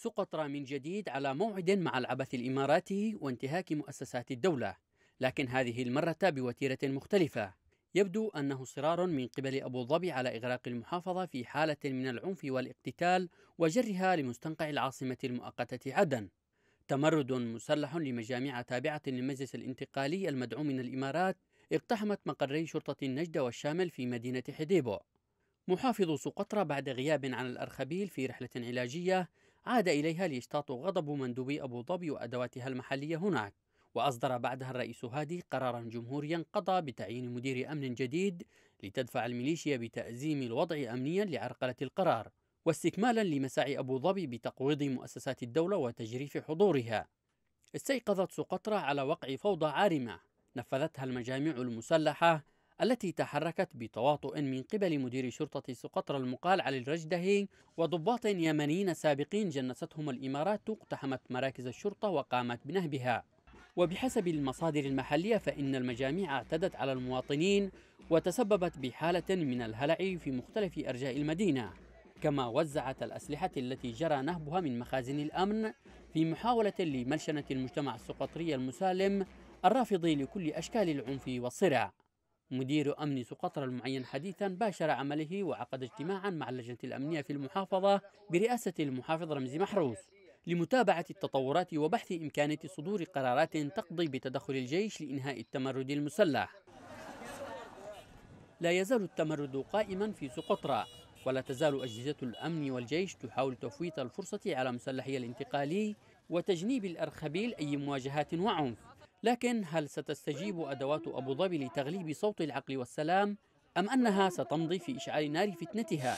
سقطرى من جديد على موعد مع العبث الإماراتي وانتهاك مؤسسات الدولة لكن هذه المرة بوتيرة مختلفة يبدو أنه صرار من قبل أبو ظبي على إغراق المحافظة في حالة من العنف والاقتتال وجرها لمستنقع العاصمة المؤقتة عدن تمرد مسلح لمجاميع تابعة للمجلس الانتقالي المدعوم من الإمارات اقتحمت مقري شرطة النجدة والشامل في مدينة حديبو محافظ سقطرى بعد غياب عن الأرخبيل في رحلة علاجية عاد إليها ليشتاط غضب مندوبي أبو ظبي وأدواتها المحلية هناك وأصدر بعدها الرئيس هادي قرارا جمهوريا قضى بتعيين مدير أمن جديد لتدفع الميليشيا بتأزيم الوضع أمنيا لعرقلة القرار واستكمالا لمساعي أبو ظبي بتقويض مؤسسات الدولة وتجريف حضورها استيقظت سقطرى على وقع فوضى عارمة نفذتها المجاميع المسلحة التي تحركت بتواطؤ من قبل مدير شرطة سقطرى المقال علي الرجدهي وضباط يمنيين سابقين جنستهم الإمارات اقتحمت مراكز الشرطة وقامت بنهبها وبحسب المصادر المحلية فإن المجاميع اعتدت على المواطنين وتسببت بحالة من الهلع في مختلف أرجاء المدينة كما وزعت الأسلحة التي جرى نهبها من مخازن الأمن في محاولة لملشنة المجتمع السقطري المسالم الرافض لكل أشكال العنف والصراع مدير أمن سقطرى المعين حديثا باشر عمله وعقد اجتماعا مع اللجنة الأمنية في المحافظة برئاسة المحافظ رمزي محروس لمتابعة التطورات وبحث إمكانية صدور قرارات تقضي بتدخل الجيش لإنهاء التمرد المسلح لا يزال التمرد قائما في سقطرى ولا تزال أجهزة الأمن والجيش تحاول تفويت الفرصة على مسلحي الانتقالي وتجنيب الأرخبيل أي مواجهات وعنف لكن هل ستستجيب أدوات أبو ظبي لتغليب صوت العقل والسلام أم أنها ستمضي في إشعال نار فتنتها